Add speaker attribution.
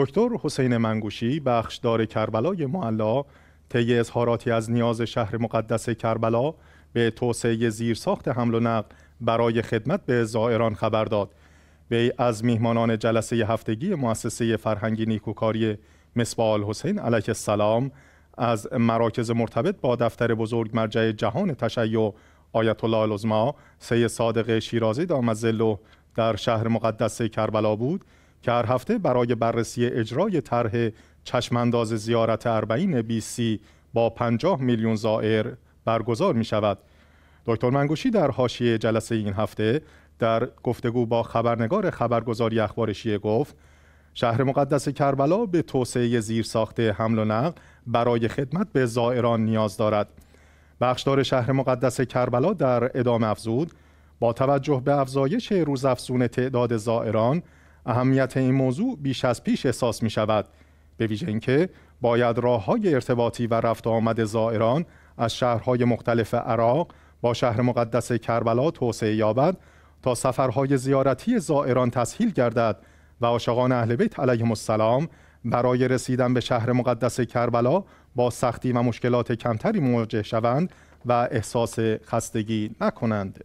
Speaker 1: دکتر حسین منگوشی بخشدار کربلای معلا طی اظهاراتی از نیاز شهر مقدس کربلا به توسعه زیرساخت حمل و نقل برای خدمت به زائران خبر داد وی از میهمانان جلسه هفتگی مؤسسه فرهنگی نیکوکاری مصباح حسین علیه السلام از مراکز مرتبط با دفتر بزرگ مرجع جهان تشیع آیت الله العظما سید صادق شیرازی دامزلو در شهر مقدس کربلا بود که هر هفته برای بررسی اجرای طرح چشمانداز زیارت اربعین بیسی با 50 میلیون زائر برگزار می شود. دکتر منگوشی در حاشیه جلسه این هفته در گفتگو با خبرنگار خبرگزاری شیعه گفت شهر مقدس کربلا به توسعه زیرساخت حمل و نقل برای خدمت به زائران نیاز دارد. بخشدار شهر مقدس کربلا در ادامه افزود با توجه به افزایش روزافزون تعداد زائران اهمیت این موضوع بیش از پیش احساس می شود به ویژه اینکه باید راه ارتباطی و رفت آمد زائران از شهرهای مختلف عراق با شهر مقدس کربلا توسعه یابد تا سفرهای زیارتی زائران تسهیل گردد و عاشقان اهل بیت علیهم السلام برای رسیدن به شهر مقدس کربلا با سختی و مشکلات کمتری مواجه شوند و احساس خستگی نکنند.